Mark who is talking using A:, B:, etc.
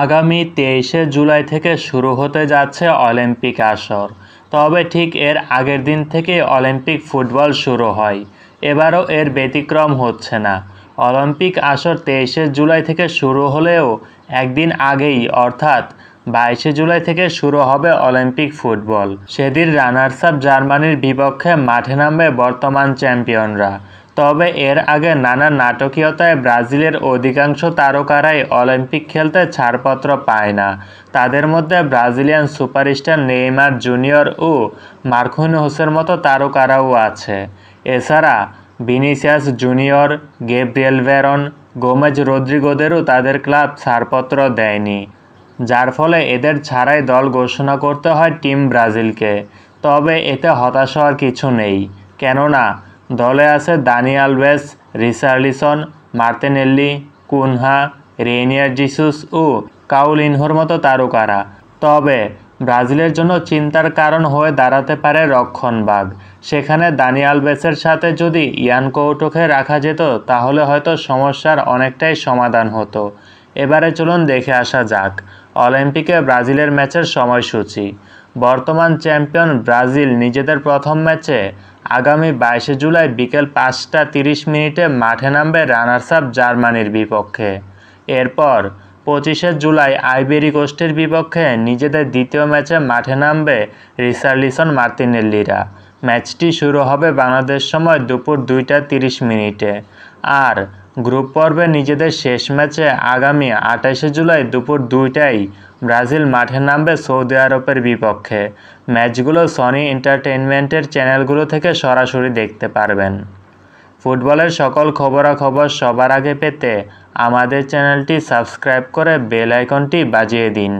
A: আগামী তেইশে জুলাই থেকে শুরু হতে যাচ্ছে অলিম্পিক আসর তবে ঠিক এর আগের দিন থেকে অলিম্পিক ফুটবল শুরু হয় এবারও এর ব্যতিক্রম হচ্ছে না অলিম্পিক আসর তেইশে জুলাই থেকে শুরু হলেও একদিন আগেই অর্থাৎ বাইশে জুলাই থেকে শুরু হবে অলিম্পিক ফুটবল সেদিন রানার্স আপ জার্মানির বিপক্ষে মাঠে নামবে বর্তমান চ্যাম্পিয়নরা তবে এর আগে নানা নাটকীয়তায় ব্রাজিলের অধিকাংশ তারকারাই অলিম্পিক খেলতে ছাড়পত্র পায় না তাদের মধ্যে ব্রাজিলিয়ান সুপারস্টার নেইমার জুনিয়র ও মার্খুন হোসের মতো তারকারাও আছে এছাড়া Vinicius Junior Gabriel Veron Gomez রদ্রিগোদেরও তাদের ক্লাব ছাড়পত্র দেয়নি যার ফলে এদের ছাড়াই দল ঘোষণা করতে হয় টিম ব্রাজিলকে তবে এতে হতাশ হওয়ার কিছু নেই কেননা দলে আছে Dani Alves Richarlison Martinelli Cunha Reinier Jesus ও কাউলিনহোর মতো তারকারা তবে ব্রাজিলের জন্য চিন্তার কারণ হয়ে দাঁড়াতে পারে রক্ষণবাগ সেখানে দানি আলবেসের সাথে যদি ইয়ান কৌটোকে রাখা যেত তাহলে হয়তো সমস্যার অনেকটাই সমাধান হতো এবারে চলুন দেখে আসা যাক অলিম্পিকে ব্রাজিলের ম্যাচের সময়সূচি বর্তমান চ্যাম্পিয়ন ব্রাজিল নিজেদের প্রথম ম্যাচে আগামী বাইশে জুলাই বিকেল পাঁচটা তিরিশ মিনিটে মাঠে নামবে রানার্স আপ জার্মানির বিপক্ষে এরপর পঁচিশে জুলাই আইবেরি কোস্টের বিপক্ষে নিজেদের দ্বিতীয় ম্যাচে মাঠে নামবে রিসার্লিসন মার্তিনেল্লিরা ম্যাচটি শুরু হবে বাংলাদেশ সময় দুপুর দুইটা তিরিশ মিনিটে আর গ্রুপ পর্বে নিজেদের শেষ ম্যাচে আগামী আঠাশে জুলাই দুপুর দুইটায় ব্রাজিল মাঠে নামবে সৌদি আরবের বিপক্ষে ম্যাচগুলো সনি এন্টারটেনমেন্টের চ্যানেলগুলো থেকে সরাসরি দেখতে পারবেন ফুটবলের সকল খবরাখবর সবার আগে পেতে আমাদের চ্যানেলটি সাবস্ক্রাইব করে বেল আইকনটি বাজিয়ে দিন